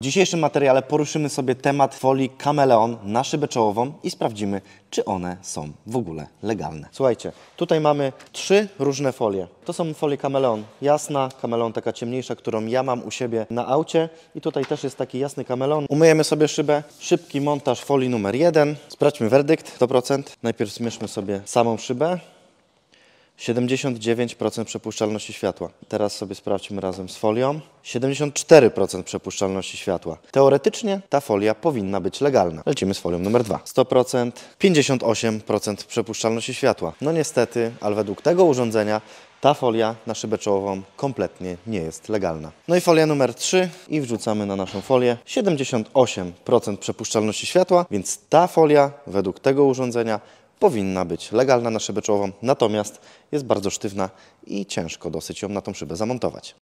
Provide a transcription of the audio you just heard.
W dzisiejszym materiale poruszymy sobie temat folii kameleon na szybę czołową i sprawdzimy, czy one są w ogóle legalne. Słuchajcie, tutaj mamy trzy różne folie. To są folie kameleon jasna, kameleon taka ciemniejsza, którą ja mam u siebie na aucie i tutaj też jest taki jasny kameleon. Umyjemy sobie szybę, szybki montaż folii numer jeden. Sprawdźmy werdykt 100%. Najpierw zmierzmy sobie samą szybę. 79% przepuszczalności światła. Teraz sobie sprawdźmy razem z folią. 74% przepuszczalności światła. Teoretycznie ta folia powinna być legalna. Lecimy z folią numer 2. 100%, 58% przepuszczalności światła. No niestety, ale według tego urządzenia ta folia na szybę czołową kompletnie nie jest legalna. No i folia numer 3 i wrzucamy na naszą folię 78% przepuszczalności światła, więc ta folia według tego urządzenia powinna być legalna na szybę czołową, natomiast jest bardzo sztywna i ciężko dosyć ją na tą szybę zamontować.